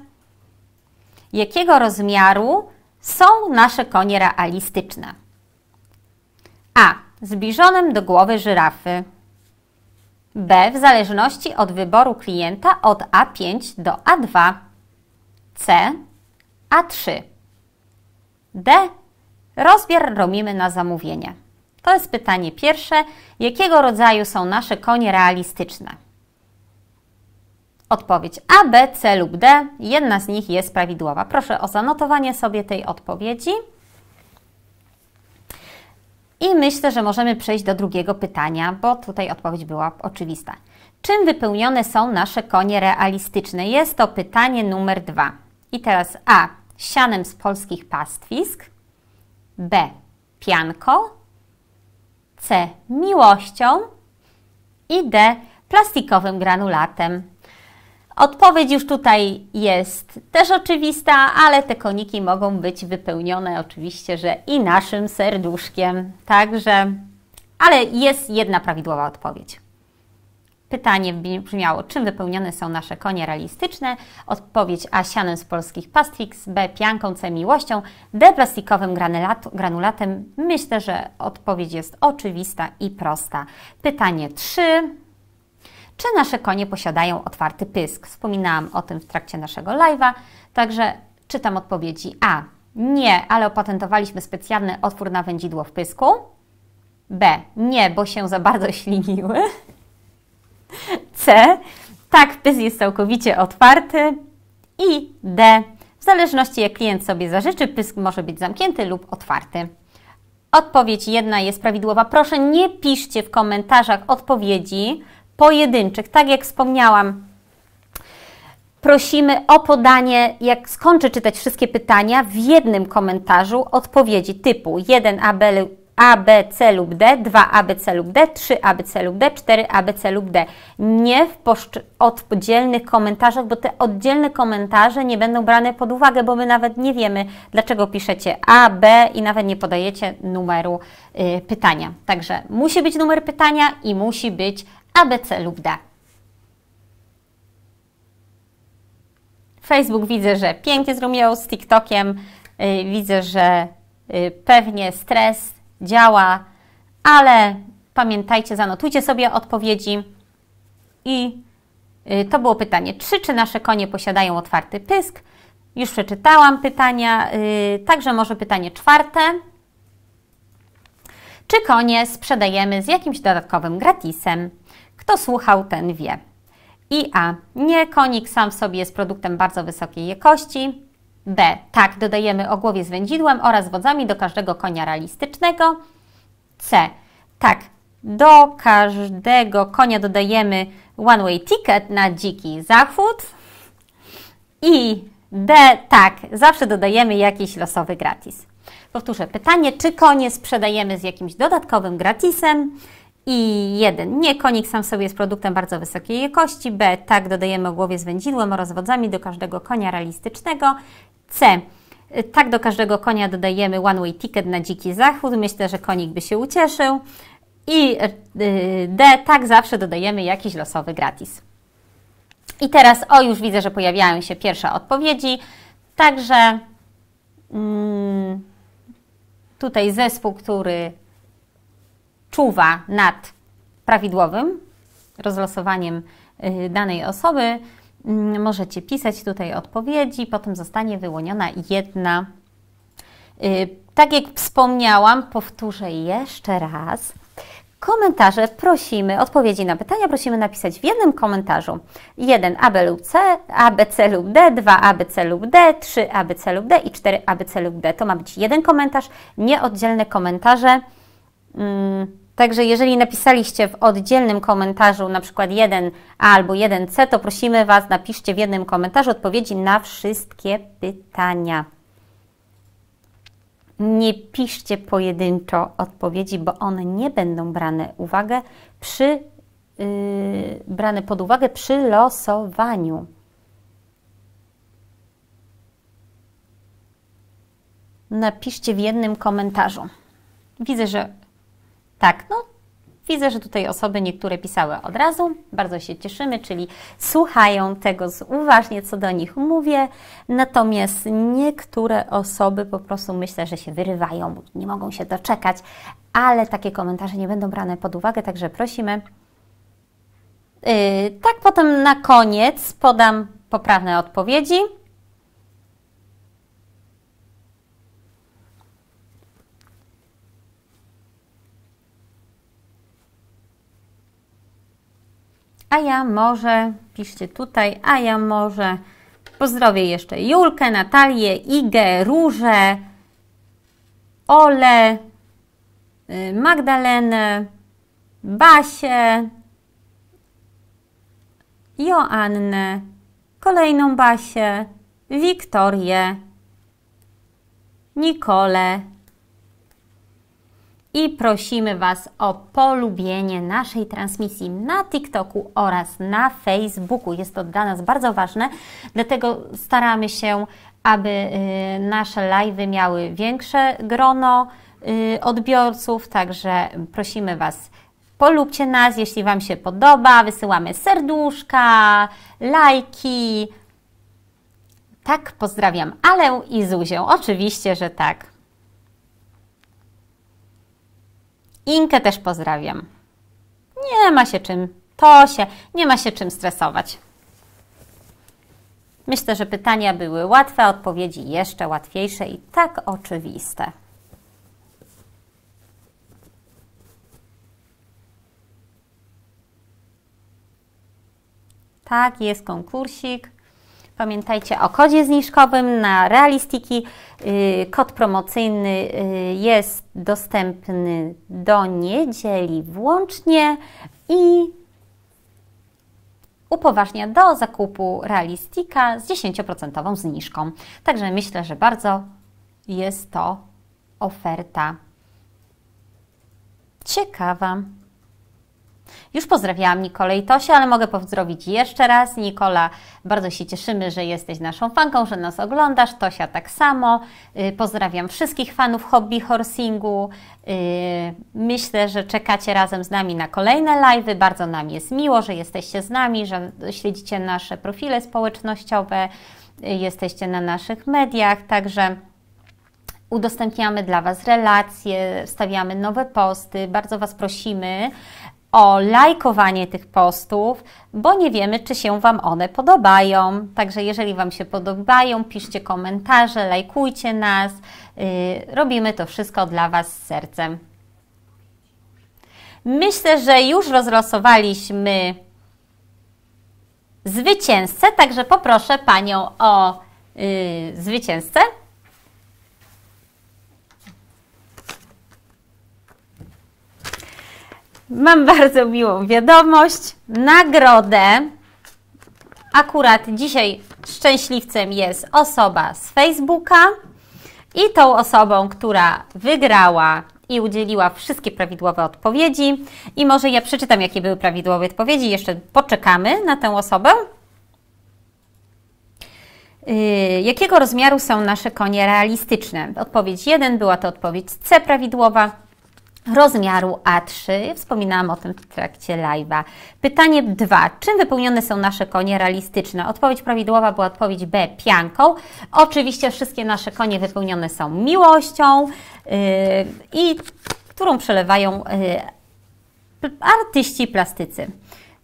Jakiego rozmiaru są nasze konie realistyczne? A. Zbliżonym do głowy żyrafy. B w zależności od wyboru klienta od A5 do A2, C A3, D rozbiór robimy na zamówienie. To jest pytanie pierwsze. Jakiego rodzaju są nasze konie realistyczne? Odpowiedź A, B, C lub D. Jedna z nich jest prawidłowa. Proszę o zanotowanie sobie tej odpowiedzi. I myślę, że możemy przejść do drugiego pytania, bo tutaj odpowiedź była oczywista. Czym wypełnione są nasze konie realistyczne? Jest to pytanie numer dwa. I teraz A. Sianem z polskich pastwisk. B. Pianką. C. Miłością. I D. Plastikowym granulatem. Odpowiedź już tutaj jest też oczywista, ale te koniki mogą być wypełnione oczywiście, że i naszym serduszkiem. Także, ale jest jedna prawidłowa odpowiedź. Pytanie brzmiało, czym wypełnione są nasze konie realistyczne? Odpowiedź A. Sianem z polskich Pastrix, B. Pianką, C. Miłością, D. Plastikowym granulatem. Myślę, że odpowiedź jest oczywista i prosta. Pytanie 3 czy nasze konie posiadają otwarty pysk. Wspominałam o tym w trakcie naszego live'a, także czytam odpowiedzi A. Nie, ale opatentowaliśmy specjalny otwór na wędzidło w pysku. B. Nie, bo się za bardzo śliniły. C. Tak, pysk jest całkowicie otwarty. I D. W zależności jak klient sobie zażyczy, pysk może być zamknięty lub otwarty. Odpowiedź jedna jest prawidłowa. Proszę nie piszcie w komentarzach odpowiedzi, pojedynczych. Tak jak wspomniałam, prosimy o podanie, jak skończę czytać wszystkie pytania, w jednym komentarzu odpowiedzi typu 1AB a, B, C lub D, 2 A, B, C lub D, 3 A, B, C lub D, 4 A, B, C lub D. Nie w oddzielnych komentarzach, bo te oddzielne komentarze nie będą brane pod uwagę, bo my nawet nie wiemy, dlaczego piszecie A, B i nawet nie podajecie numeru y, pytania. Także musi być numer pytania i musi być ABC lub D. Facebook widzę, że pięknie zrobił z TikTokiem, y, widzę, że y, pewnie stres działa, ale pamiętajcie, zanotujcie sobie odpowiedzi i y, to było pytanie, czy, czy nasze konie posiadają otwarty pysk? Już przeczytałam pytania, także może pytanie czwarte. Czy konie sprzedajemy z jakimś dodatkowym gratisem? Kto słuchał, ten wie. I A. Nie, konik sam w sobie jest produktem bardzo wysokiej jakości. B. Tak, dodajemy ogłowie z wędzidłem oraz wodzami do każdego konia realistycznego. C. Tak, do każdego konia dodajemy one-way ticket na dziki zachód. I D. Tak, zawsze dodajemy jakiś losowy gratis. Powtórzę pytanie, czy konie sprzedajemy z jakimś dodatkowym gratisem? I jeden, nie, konik sam sobie jest produktem bardzo wysokiej jakości. B, tak, dodajemy głowie z wędzidłem oraz wodzami do każdego konia realistycznego. C, tak, do każdego konia dodajemy one-way ticket na dziki zachód. Myślę, że konik by się ucieszył. I y, D, tak, zawsze dodajemy jakiś losowy gratis. I teraz, o, już widzę, że pojawiają się pierwsze odpowiedzi. Także mm, tutaj zespół, który czuwa nad prawidłowym rozlosowaniem y, danej osoby. Mm, możecie pisać tutaj odpowiedzi, potem zostanie wyłoniona jedna. Y, tak jak wspomniałam, powtórzę jeszcze raz. Komentarze prosimy, odpowiedzi na pytania prosimy napisać w jednym komentarzu. 1 AB lub C, ABC lub D, 2 ABC lub D, 3 ABC lub D i 4 ABC lub D. To ma być jeden komentarz, nie oddzielne komentarze. Mm. Także jeżeli napisaliście w oddzielnym komentarzu na przykład 1a albo 1c, to prosimy Was, napiszcie w jednym komentarzu odpowiedzi na wszystkie pytania. Nie piszcie pojedynczo odpowiedzi, bo one nie będą brane uwagę przy, yy, brane pod uwagę przy losowaniu. Napiszcie w jednym komentarzu. Widzę, że tak, no widzę, że tutaj osoby niektóre pisały od razu. Bardzo się cieszymy, czyli słuchają tego uważnie, co do nich mówię. Natomiast niektóre osoby po prostu myślę, że się wyrywają, nie mogą się doczekać, ale takie komentarze nie będą brane pod uwagę, także prosimy. Yy, tak, potem na koniec podam poprawne odpowiedzi. a ja może, piszcie tutaj, a ja może pozdrowię jeszcze Julkę, Natalię, Igę, Różę, Ole, y, Magdalenę, Basię, Joannę, kolejną Basię, Wiktorię, Nikolę, i prosimy Was o polubienie naszej transmisji na TikToku oraz na Facebooku. Jest to dla nas bardzo ważne, dlatego staramy się, aby y, nasze live'y miały większe grono y, odbiorców, także prosimy Was polubcie nas, jeśli Wam się podoba. Wysyłamy serduszka, lajki. Tak, pozdrawiam Alę i Zuzię. Oczywiście, że tak. Inkę też pozdrawiam. Nie ma się czym, to się, nie ma się czym stresować. Myślę, że pytania były łatwe, odpowiedzi jeszcze łatwiejsze i tak oczywiste. Tak, jest konkursik. Pamiętajcie o kodzie zniżkowym na realistiki. Y, kod promocyjny y, jest dostępny do niedzieli włącznie i upoważnia do zakupu realistika z 10% zniżką. Także myślę, że bardzo jest to oferta ciekawa. Już pozdrawiałam Nikolę i Tosię, ale mogę pozdrowić jeszcze raz. Nikola, bardzo się cieszymy, że jesteś naszą fanką, że nas oglądasz. Tosia tak samo. Y, pozdrawiam wszystkich fanów hobby horsingu. Y, myślę, że czekacie razem z nami na kolejne live. Bardzo nam jest miło, że jesteście z nami, że śledzicie nasze profile społecznościowe, y, jesteście na naszych mediach, także udostępniamy dla Was relacje, stawiamy nowe posty. Bardzo Was prosimy o lajkowanie tych postów, bo nie wiemy, czy się Wam one podobają. Także jeżeli Wam się podobają, piszcie komentarze, lajkujcie nas. Y, robimy to wszystko dla Was z sercem. Myślę, że już rozlosowaliśmy zwycięzcę, także poproszę Panią o yy, zwycięzcę. Mam bardzo miłą wiadomość. Nagrodę akurat dzisiaj szczęśliwcem jest osoba z Facebooka i tą osobą, która wygrała i udzieliła wszystkie prawidłowe odpowiedzi. I może ja przeczytam, jakie były prawidłowe odpowiedzi. Jeszcze poczekamy na tę osobę. Y, jakiego rozmiaru są nasze konie realistyczne? Odpowiedź 1 była to odpowiedź C prawidłowa, rozmiaru A3. Wspominałam o tym w trakcie live'a. Pytanie 2. Czym wypełnione są nasze konie realistyczne? Odpowiedź prawidłowa była odpowiedź B. Pianką. Oczywiście wszystkie nasze konie wypełnione są miłością yy, i którą przelewają yy, artyści plastycy.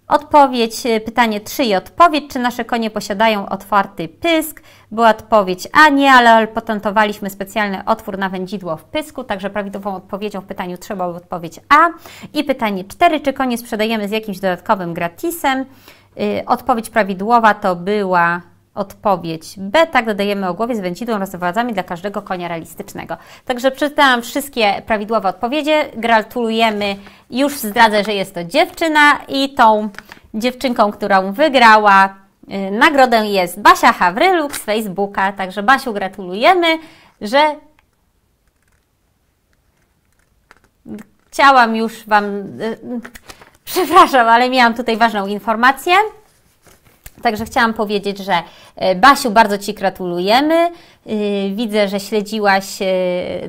Odpowiedź, e, pytanie 3 i odpowiedź, czy nasze konie posiadają otwarty pysk? Była odpowiedź A nie, ale potentowaliśmy specjalny otwór na wędzidło w pysku, także prawidłową odpowiedzią w pytaniu trzeba była odpowiedź A. I pytanie 4, czy konie sprzedajemy z jakimś dodatkowym gratisem? E, odpowiedź prawidłowa to była odpowiedź B, tak dodajemy o głowie z wędzidłą oraz władzami dla każdego konia realistycznego. Także przeczytałam wszystkie prawidłowe odpowiedzi. Gratulujemy już zdradzę, że jest to dziewczyna i tą dziewczynką, którą wygrała y, nagrodę jest Basia Hawryluk z Facebooka. Także Basiu gratulujemy, że chciałam już Wam... Y, y, przepraszam, ale miałam tutaj ważną informację. Także chciałam powiedzieć, że e, Basiu, bardzo Ci gratulujemy. E, widzę, że śledziłaś e,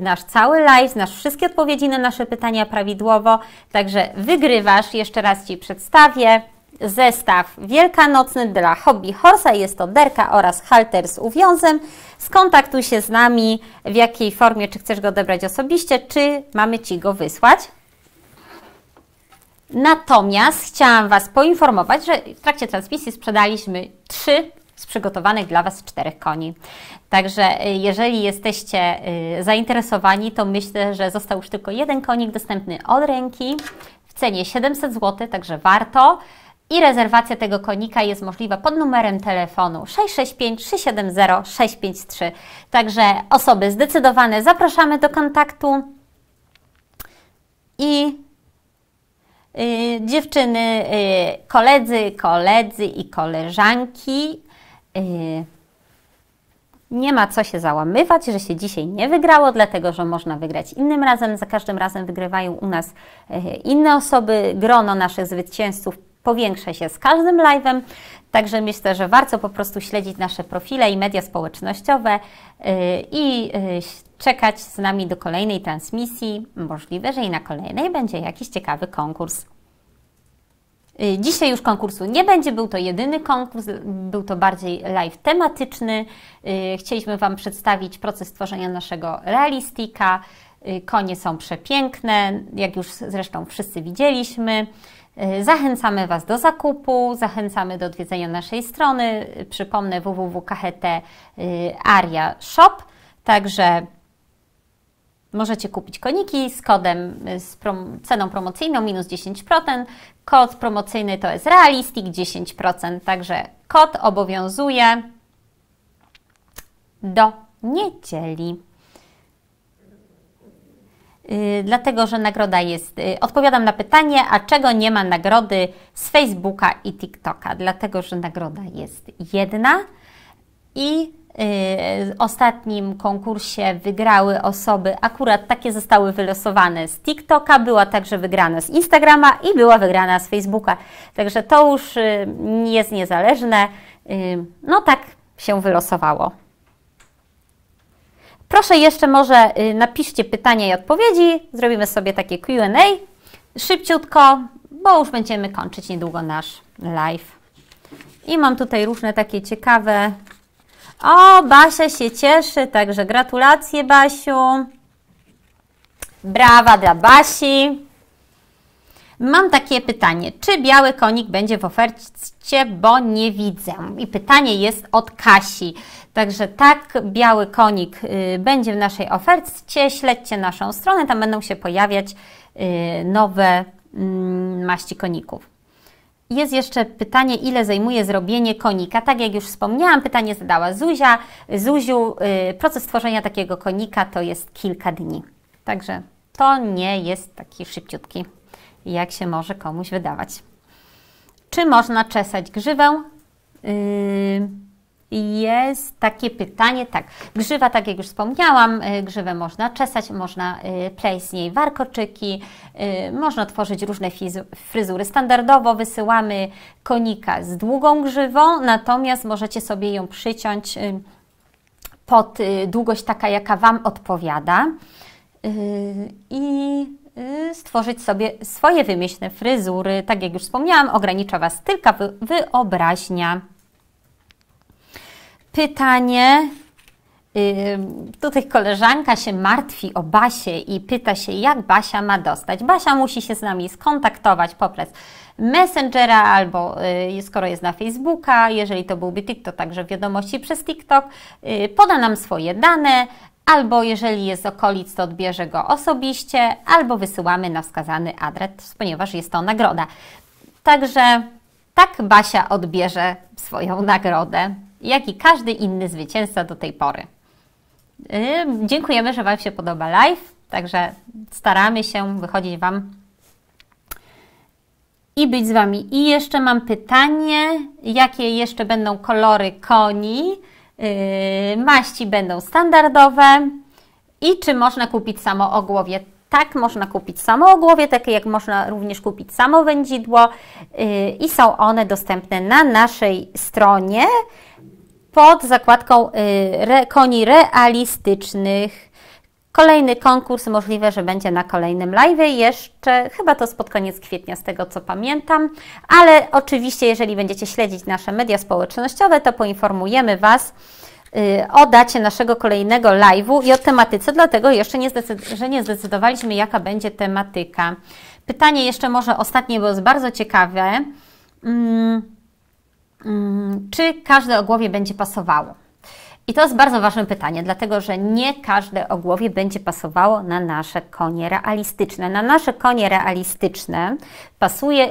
nasz cały live, nasz wszystkie odpowiedzi na nasze pytania prawidłowo. Także wygrywasz, jeszcze raz Ci przedstawię. Zestaw wielkanocny dla Hobby Horse'a. jest to derka oraz halter z uwiązem. Skontaktuj się z nami, w jakiej formie, czy chcesz go odebrać osobiście, czy mamy Ci go wysłać. Natomiast chciałam Was poinformować, że w trakcie transmisji sprzedaliśmy trzy z przygotowanych dla Was czterech koni. Także y, jeżeli jesteście y, zainteresowani, to myślę, że został już tylko jeden konik dostępny od ręki w cenie 700 zł, także warto. I rezerwacja tego konika jest możliwa pod numerem telefonu 665 370 653. Także osoby zdecydowane zapraszamy do kontaktu i Y, dziewczyny, y, koledzy, koledzy i koleżanki. Y, nie ma co się załamywać, że się dzisiaj nie wygrało, dlatego że można wygrać innym razem. Za każdym razem wygrywają u nas inne osoby. Grono naszych zwycięzców powiększa się z każdym live'em, także myślę, że warto po prostu śledzić nasze profile i media społecznościowe i czekać z nami do kolejnej transmisji. Możliwe, że i na kolejnej będzie jakiś ciekawy konkurs. Y, Dzisiaj już konkursu nie będzie, był to jedyny konkurs, był to bardziej live tematyczny. Y, Chcieliśmy Wam przedstawić proces tworzenia naszego realistika. Y, Konie są przepiękne, jak już zresztą wszyscy widzieliśmy. Zachęcamy Was do zakupu, zachęcamy do odwiedzenia naszej strony. Przypomnę www.kht.aria.shop. Także Możecie kupić koniki z kodem, y, z prom ceną promocyjną minus 10%. Kod promocyjny to jest Realistic 10%, także kod obowiązuje do niedzieli. Y, dlatego, że nagroda jest. Y, odpowiadam na pytanie, a czego nie ma nagrody z Facebooka i TikToka? Dlatego, że nagroda jest jedna i Y, ostatnim konkursie wygrały osoby, akurat takie zostały wylosowane z TikToka, była także wygrana z Instagrama i była wygrana z Facebooka. Także to już y, jest niezależne. Y, no tak się wylosowało. Proszę jeszcze może napiszcie pytania i odpowiedzi. Zrobimy sobie takie Q&A szybciutko, bo już będziemy kończyć niedługo nasz live. I mam tutaj różne takie ciekawe o, Basia się cieszy, także gratulacje Basiu. Brawa dla Basi. Mam takie pytanie, czy biały konik będzie w ofercie, bo nie widzę. I pytanie jest od Kasi. Także tak, biały konik y, będzie w naszej ofercie. Śledźcie naszą stronę, tam będą się pojawiać y, nowe mm, maści koników. Jest jeszcze pytanie, ile zajmuje zrobienie konika. Tak jak już wspomniałam, pytanie zadała Zuzia. Zuziu, y, proces tworzenia takiego konika to jest kilka dni. Także to nie jest taki szybciutki, jak się może komuś wydawać. Czy można czesać grzywę? Yy jest takie pytanie, tak, grzywa, tak jak już wspomniałam, y, grzywę można czesać, można y, pleść z niej warkoczyki, y, można tworzyć różne fryzury. Standardowo wysyłamy konika z długą grzywą, natomiast możecie sobie ją przyciąć pod długość taka, jaka Wam odpowiada i stworzyć sobie swoje wymyślne fryzury. Tak jak już wspomniałam, ogranicza Was tylko wyobraźnia pytanie. Tutaj koleżanka się martwi o Basie i pyta się, jak Basia ma dostać. Basia musi się z nami skontaktować poprzez Messengera albo y, skoro jest na Facebooka, jeżeli to byłby TikTok, także wiadomości przez TikTok. Y, poda nam swoje dane, albo jeżeli jest z okolic, to odbierze go osobiście, albo wysyłamy na wskazany adres, ponieważ jest to nagroda. Także tak Basia odbierze swoją nagrodę jak i każdy inny zwycięzca do tej pory. Y, dziękujemy, że Wam się podoba live, także staramy się wychodzić Wam i być z Wami. I jeszcze mam pytanie, jakie jeszcze będą kolory koni, y, maści będą standardowe i czy można kupić samo ogłowie? Tak, można kupić samo ogłowie, takie jak można również kupić samo wędzidło y, i są one dostępne na naszej stronie pod zakładką y, re, koni realistycznych. Kolejny konkurs możliwe, że będzie na kolejnym live. Jeszcze chyba to pod koniec kwietnia, z tego co pamiętam. Ale oczywiście, jeżeli będziecie śledzić nasze media społecznościowe, to poinformujemy Was y, o dacie naszego kolejnego live'u i o tematyce, dlatego jeszcze nie, że nie zdecydowaliśmy, jaka będzie tematyka. Pytanie jeszcze może ostatnie, bo jest bardzo ciekawe. Mm, Mm, czy każde ogłowie będzie pasowało? I to jest bardzo ważne pytanie, dlatego że nie każde ogłowie będzie pasowało na nasze konie realistyczne. Na nasze konie realistyczne pasuje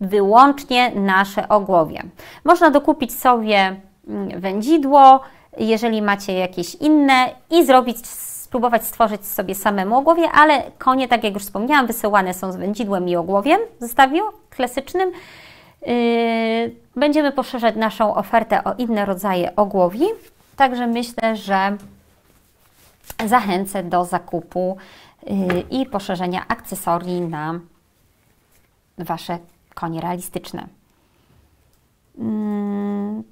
wyłącznie nasze ogłowie. Można dokupić sobie mm, wędzidło, jeżeli macie jakieś inne i zrobić, spróbować stworzyć sobie samemu ogłowie, ale konie, tak jak już wspomniałam, wysyłane są z wędzidłem i ogłowiem w zestawiu klasycznym. Yy, będziemy poszerzać naszą ofertę o inne rodzaje ogłowi, także myślę, że zachęcę do zakupu yy, i poszerzenia akcesorii na Wasze konie realistyczne. Mm,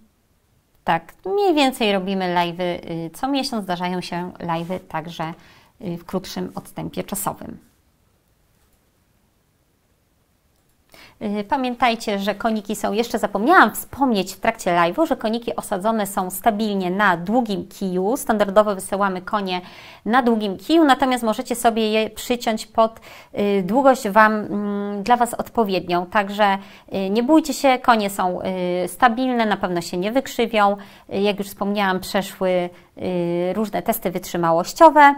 tak, mniej więcej robimy live'y yy, co miesiąc, zdarzają się live'y także w krótszym odstępie czasowym. Y, pamiętajcie, że koniki są, jeszcze zapomniałam wspomnieć w trakcie live'u, że koniki osadzone są stabilnie na długim kiju. Standardowo wysyłamy konie na długim kiju, natomiast możecie sobie je przyciąć pod y, długość Wam, mm, dla Was odpowiednią. Także y, nie bójcie się, konie są stabilne, na pewno się nie wykrzywią. Jak już wspomniałam, przeszły różne testy wytrzymałościowe.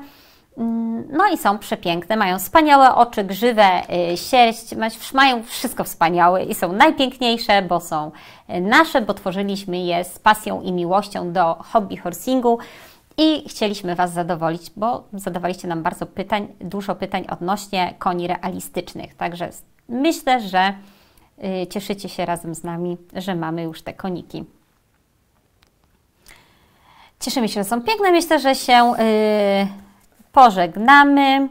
No i są przepiękne, mają wspaniałe oczy, grzywe, y, sierść, mają wszystko wspaniałe i są najpiękniejsze, bo są y, nasze, bo tworzyliśmy je z pasją i miłością do hobby horsingu i chcieliśmy Was zadowolić, bo zadawaliście nam bardzo pytań, dużo pytań odnośnie koni realistycznych. Także myślę, że y, cieszycie się razem z nami, że mamy już te koniki. Cieszymy się, że są piękne. Myślę, że się. Yy pożegnamy.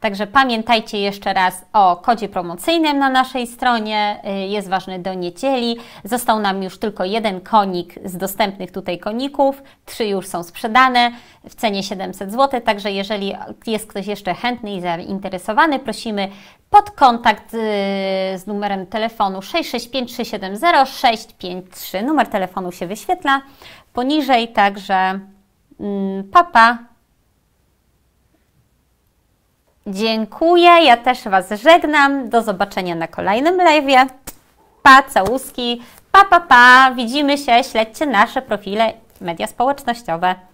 Także pamiętajcie jeszcze raz o kodzie promocyjnym na naszej stronie, y, jest ważny do niedzieli. Został nam już tylko jeden konik z dostępnych tutaj koników, trzy już są sprzedane w cenie 700 zł, także jeżeli jest ktoś jeszcze chętny i zainteresowany, prosimy pod kontakt y, z numerem telefonu 665 370 653. Numer telefonu się wyświetla poniżej, także papa. Mm, pa. Dziękuję, ja też Was żegnam. Do zobaczenia na kolejnym live'ie. Pa, całuski, pa, pa, pa. Widzimy się, śledźcie nasze profile media społecznościowe.